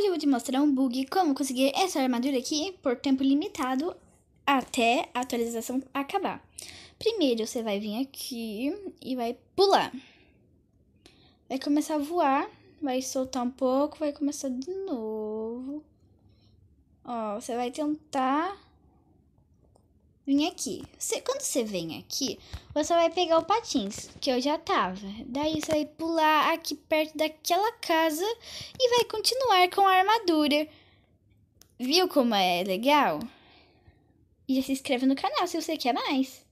Hoje eu vou te mostrar um bug como conseguir essa armadura aqui por tempo limitado até a atualização acabar. Primeiro você vai vir aqui e vai pular. Vai começar a voar, vai soltar um pouco, vai começar de novo. Ó, você vai tentar vim aqui. Você, quando você vem aqui, você vai pegar o patins, que eu já tava. Daí você vai pular aqui perto daquela casa e vai continuar com a armadura. Viu como é legal? E já se inscreve no canal se você quer mais.